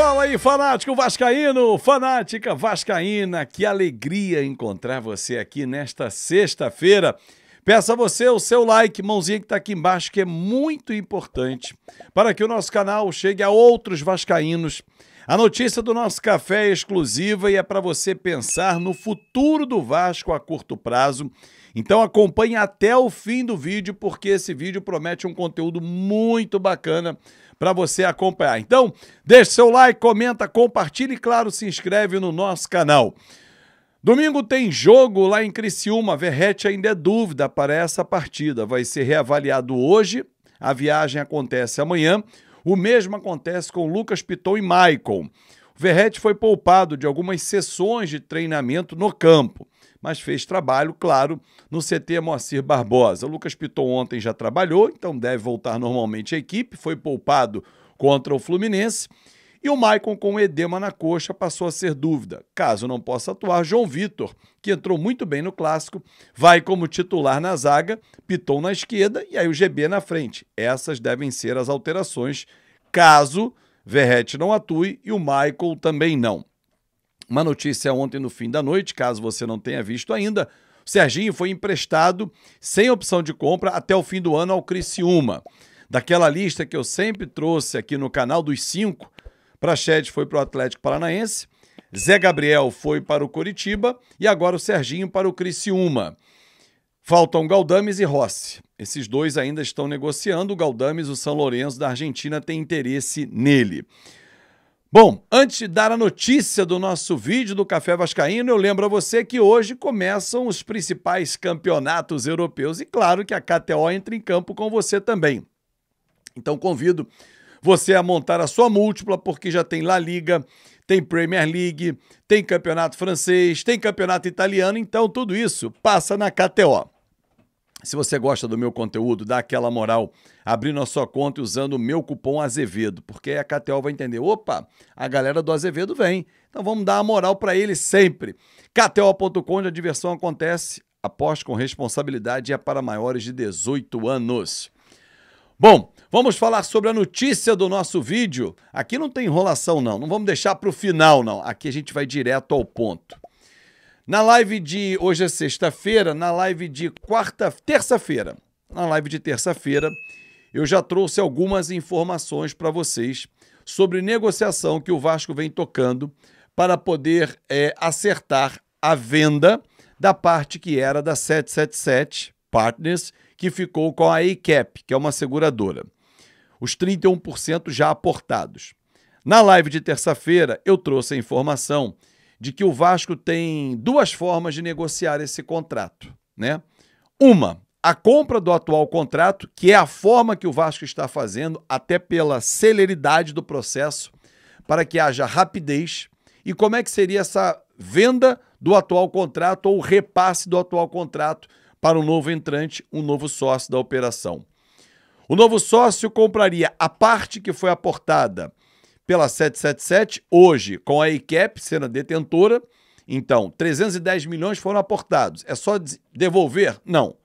Fala aí, fanático vascaíno, fanática vascaína, que alegria encontrar você aqui nesta sexta-feira. Peça a você o seu like, mãozinha que está aqui embaixo, que é muito importante para que o nosso canal chegue a outros vascaínos a notícia do nosso café é exclusiva e é para você pensar no futuro do Vasco a curto prazo. Então acompanhe até o fim do vídeo, porque esse vídeo promete um conteúdo muito bacana para você acompanhar. Então, deixe seu like, comenta, compartilhe e, claro, se inscreve no nosso canal. Domingo tem jogo lá em Criciúma. Verrete ainda é dúvida para essa partida. Vai ser reavaliado hoje. A viagem acontece amanhã. O mesmo acontece com Lucas Piton e Michael. Verrete foi poupado de algumas sessões de treinamento no campo, mas fez trabalho, claro, no CT Moacir Barbosa. O Lucas Piton ontem já trabalhou, então deve voltar normalmente à equipe, foi poupado contra o Fluminense e o Maicon, com edema na coxa, passou a ser dúvida. Caso não possa atuar, João Vitor, que entrou muito bem no clássico, vai como titular na zaga, Piton na esquerda e aí o GB na frente. Essas devem ser as alterações, caso Verrete não atue e o Maicon também não. Uma notícia ontem no fim da noite, caso você não tenha visto ainda, o Serginho foi emprestado sem opção de compra até o fim do ano ao Criciúma. Daquela lista que eu sempre trouxe aqui no canal dos cinco, Prachete foi para o Atlético Paranaense, Zé Gabriel foi para o Coritiba e agora o Serginho para o Criciúma. Faltam Galdames e Rossi. Esses dois ainda estão negociando. O Galdames, o São Lourenço da Argentina, tem interesse nele. Bom, antes de dar a notícia do nosso vídeo do Café Vascaíno, eu lembro a você que hoje começam os principais campeonatos europeus e, claro, que a KTO entra em campo com você também. Então, convido você a montar a sua múltipla, porque já tem La Liga, tem Premier League, tem campeonato francês, tem campeonato italiano, então tudo isso passa na KTO. Se você gosta do meu conteúdo, dá aquela moral abrindo a sua conta e usando o meu cupom Azevedo, porque a KTO vai entender, opa, a galera do Azevedo vem, então vamos dar a moral para ele sempre. KTO.com, onde a diversão acontece, aposte com responsabilidade e é para maiores de 18 anos. Bom, vamos falar sobre a notícia do nosso vídeo. Aqui não tem enrolação, não. Não vamos deixar para o final, não. Aqui a gente vai direto ao ponto. Na live de hoje é sexta-feira, na live de quarta, terça-feira, na live de terça-feira, eu já trouxe algumas informações para vocês sobre negociação que o Vasco vem tocando para poder é, acertar a venda da parte que era da 777 Partners, que ficou com a ACAP, que é uma seguradora. Os 31% já aportados. Na live de terça-feira, eu trouxe a informação de que o Vasco tem duas formas de negociar esse contrato, né? Uma, a compra do atual contrato, que é a forma que o Vasco está fazendo, até pela celeridade do processo, para que haja rapidez. E como é que seria essa venda do atual contrato ou repasse do atual contrato para o novo entrante, um novo sócio da operação. O novo sócio compraria a parte que foi aportada pela 777, hoje com a ICAP sendo a detentora. Então, 310 milhões foram aportados. É só devolver? Não.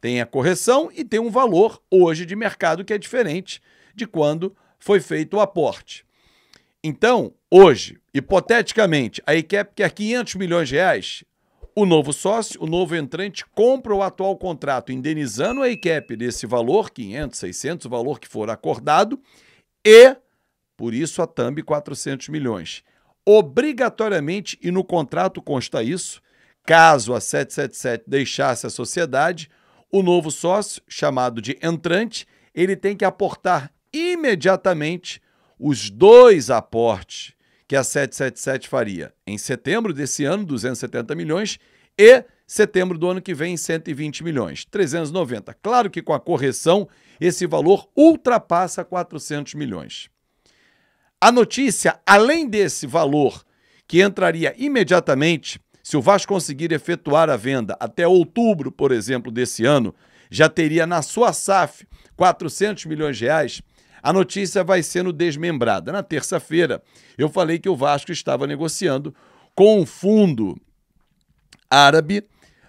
Tem a correção e tem um valor hoje de mercado que é diferente de quando foi feito o aporte. Então, hoje, hipoteticamente, a ICAP quer 500 milhões de reais, o novo sócio, o novo entrante, compra o atual contrato, indenizando a ICAP desse valor, 500, 600, o valor que for acordado, e, por isso, a TAMB, 400 milhões. Obrigatoriamente, e no contrato consta isso, caso a 777 deixasse a sociedade, o novo sócio, chamado de entrante, ele tem que aportar imediatamente os dois aportes que a 777 faria em setembro desse ano, 270 milhões, e setembro do ano que vem, 120 milhões, 390. Claro que com a correção, esse valor ultrapassa 400 milhões. A notícia, além desse valor que entraria imediatamente se o Vasco conseguir efetuar a venda até outubro, por exemplo, desse ano, já teria na sua SAF 400 milhões de reais a notícia vai sendo desmembrada. Na terça-feira, eu falei que o Vasco estava negociando com um fundo árabe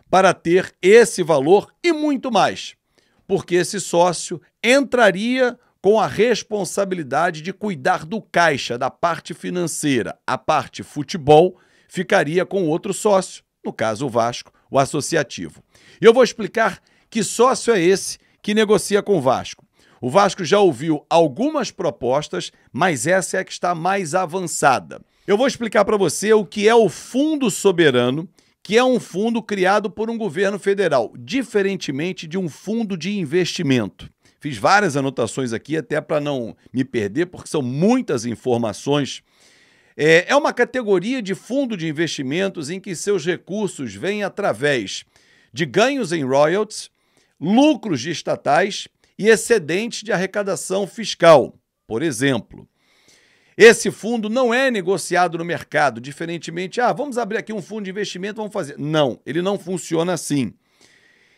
para ter esse valor e muito mais, porque esse sócio entraria com a responsabilidade de cuidar do caixa, da parte financeira. A parte futebol ficaria com outro sócio, no caso o Vasco, o associativo. E eu vou explicar que sócio é esse que negocia com o Vasco. O Vasco já ouviu algumas propostas, mas essa é a que está mais avançada. Eu vou explicar para você o que é o Fundo Soberano, que é um fundo criado por um governo federal, diferentemente de um fundo de investimento. Fiz várias anotações aqui, até para não me perder, porque são muitas informações. É, é uma categoria de fundo de investimentos em que seus recursos vêm através de ganhos em royalties, lucros de estatais e excedente de arrecadação fiscal, por exemplo. Esse fundo não é negociado no mercado, diferentemente, ah, vamos abrir aqui um fundo de investimento, vamos fazer. Não, ele não funciona assim.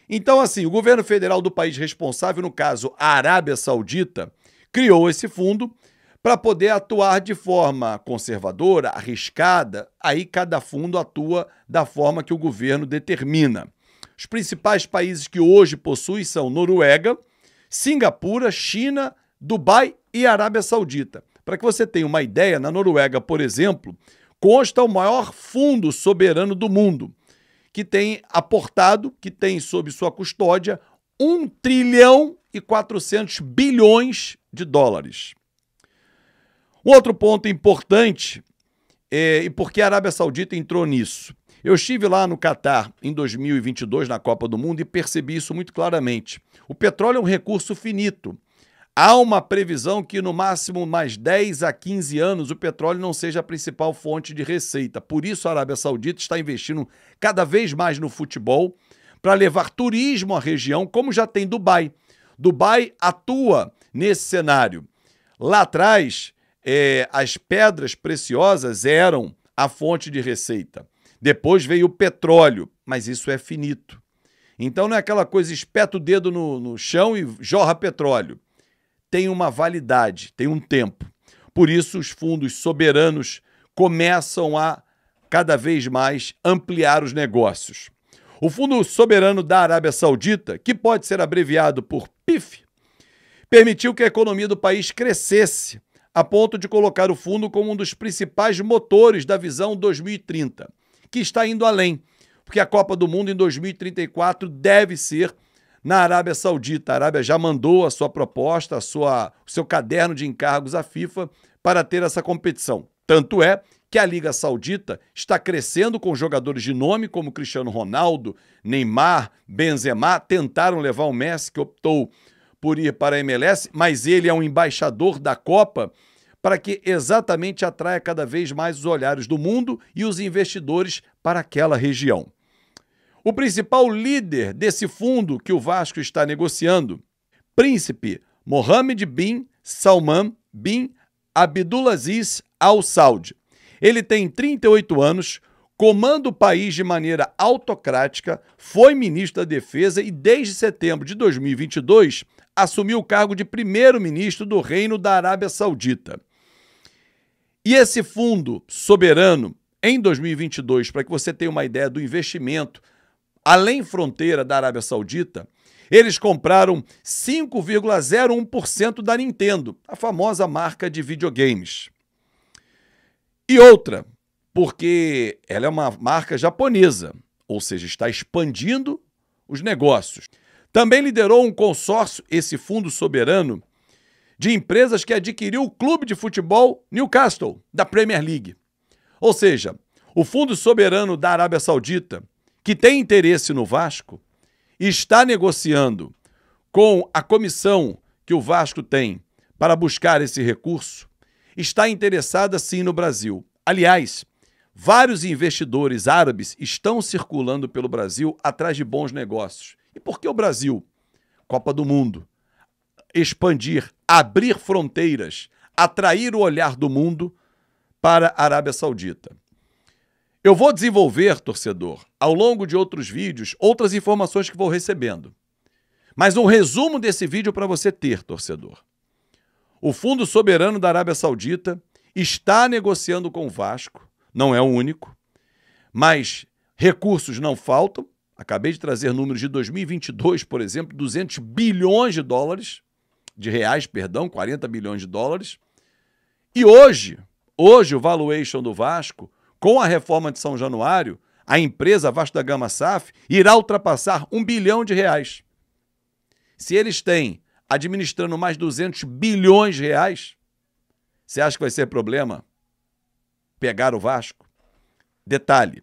Então, assim, o governo federal do país responsável, no caso a Arábia Saudita, criou esse fundo para poder atuar de forma conservadora, arriscada. Aí cada fundo atua da forma que o governo determina. Os principais países que hoje possuem são Noruega, Singapura, China, Dubai e Arábia Saudita. Para que você tenha uma ideia, na Noruega, por exemplo, consta o maior fundo soberano do mundo, que tem aportado, que tem sob sua custódia 1 trilhão e 400 bilhões de dólares. Um outro ponto importante, é, e por que a Arábia Saudita entrou nisso? Eu estive lá no Catar em 2022, na Copa do Mundo, e percebi isso muito claramente. O petróleo é um recurso finito. Há uma previsão que no máximo mais 10 a 15 anos o petróleo não seja a principal fonte de receita. Por isso a Arábia Saudita está investindo cada vez mais no futebol para levar turismo à região, como já tem Dubai. Dubai atua nesse cenário. Lá atrás, é, as pedras preciosas eram a fonte de receita. Depois veio o petróleo, mas isso é finito. Então não é aquela coisa, espeta o dedo no, no chão e jorra petróleo. Tem uma validade, tem um tempo. Por isso, os fundos soberanos começam a cada vez mais ampliar os negócios. O Fundo Soberano da Arábia Saudita, que pode ser abreviado por PIF, permitiu que a economia do país crescesse, a ponto de colocar o fundo como um dos principais motores da visão 2030 que está indo além, porque a Copa do Mundo em 2034 deve ser na Arábia Saudita. A Arábia já mandou a sua proposta, a sua, o seu caderno de encargos à FIFA para ter essa competição. Tanto é que a Liga Saudita está crescendo com jogadores de nome como Cristiano Ronaldo, Neymar, Benzema, tentaram levar o Messi que optou por ir para a MLS, mas ele é um embaixador da Copa para que exatamente atraia cada vez mais os olhares do mundo e os investidores para aquela região. O principal líder desse fundo que o Vasco está negociando, príncipe Mohammed bin Salman bin Abdulaziz Al Saud. Ele tem 38 anos, comanda o país de maneira autocrática, foi ministro da Defesa e desde setembro de 2022 assumiu o cargo de primeiro-ministro do Reino da Arábia Saudita. E esse fundo soberano, em 2022, para que você tenha uma ideia do investimento além fronteira da Arábia Saudita, eles compraram 5,01% da Nintendo, a famosa marca de videogames. E outra, porque ela é uma marca japonesa, ou seja, está expandindo os negócios. Também liderou um consórcio, esse fundo soberano, de empresas que adquiriu o clube de futebol Newcastle, da Premier League. Ou seja, o fundo soberano da Arábia Saudita, que tem interesse no Vasco, está negociando com a comissão que o Vasco tem para buscar esse recurso, está interessada sim no Brasil. Aliás, vários investidores árabes estão circulando pelo Brasil atrás de bons negócios. E por que o Brasil? Copa do Mundo, expandir, abrir fronteiras, atrair o olhar do mundo para a Arábia Saudita. Eu vou desenvolver, torcedor, ao longo de outros vídeos, outras informações que vou recebendo. Mas um resumo desse vídeo para você ter, torcedor. O Fundo Soberano da Arábia Saudita está negociando com o Vasco, não é o único, mas recursos não faltam. Acabei de trazer números de 2022, por exemplo, 200 bilhões de dólares de reais, perdão, 40 bilhões de dólares. E hoje, hoje o valuation do Vasco, com a reforma de São Januário, a empresa Vasco da Gama SAF irá ultrapassar um bilhão de reais. Se eles têm administrando mais 200 bilhões de reais, você acha que vai ser problema pegar o Vasco? Detalhe,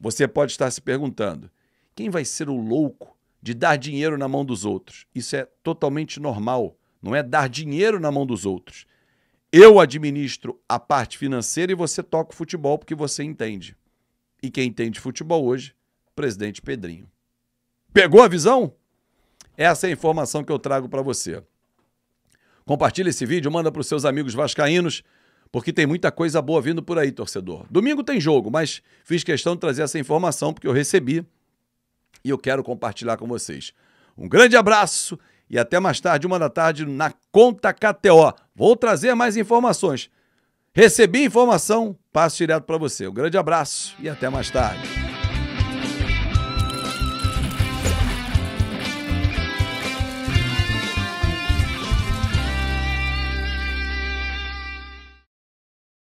você pode estar se perguntando, quem vai ser o louco de dar dinheiro na mão dos outros? Isso é totalmente normal não é dar dinheiro na mão dos outros. Eu administro a parte financeira e você toca o futebol porque você entende. E quem entende futebol hoje? Presidente Pedrinho. Pegou a visão? Essa é a informação que eu trago para você. Compartilha esse vídeo, manda para os seus amigos vascaínos, porque tem muita coisa boa vindo por aí, torcedor. Domingo tem jogo, mas fiz questão de trazer essa informação porque eu recebi e eu quero compartilhar com vocês. Um grande abraço e até mais tarde, uma da tarde, na Conta KTO. Vou trazer mais informações. Recebi informação, passo direto para você. Um grande abraço e até mais tarde.